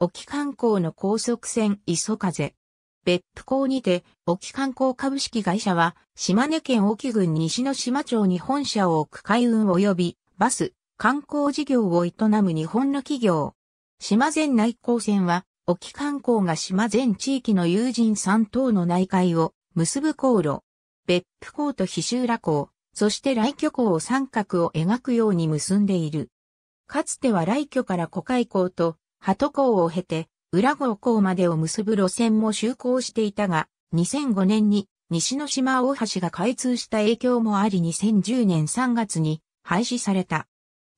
沖観光の高速船磯風。別府港にて、沖観光株式会社は、島根県沖郡西の島町に本社を置く海運及び、バス、観光事業を営む日本の企業。島前内港線は、沖観光が島全地域の友人3等の内海を結ぶ航路。別府港と菱浦羅港、そして来居港を三角を描くように結んでいる。かつては来居から古海港と鳩港を経て、浦郷港までを結ぶ路線も就航していたが、2005年に西の島大橋が開通した影響もあり2010年3月に廃止された。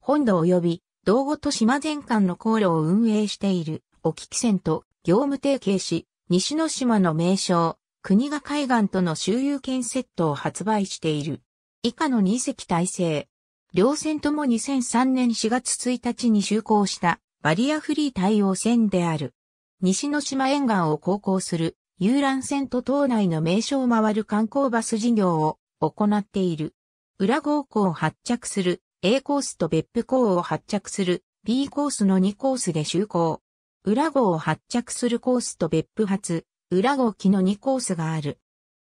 本土及び道後と島全館の航路を運営している沖汽船と業務提携し、西の島の名称、国が海岸との周遊券セットを発売している。以下の2隻体制。両船とも2003年4月1日に就航したバリアフリー対応線である。西之島沿岸を航行する遊覧船と島内の名所を回る観光バス事業を行っている。裏号港を発着する A コースと別府港を発着する B コースの2コースで就航。裏号を発着するコースと別府発、裏号機の2コースがある。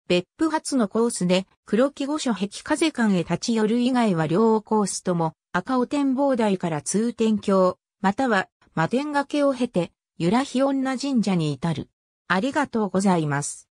別府発のコースで黒木御所壁風館へ立ち寄る以外は両コースとも赤尾展望台から通天橋、または摩天崖けを経て、由良日女神社に至る。ありがとうございます。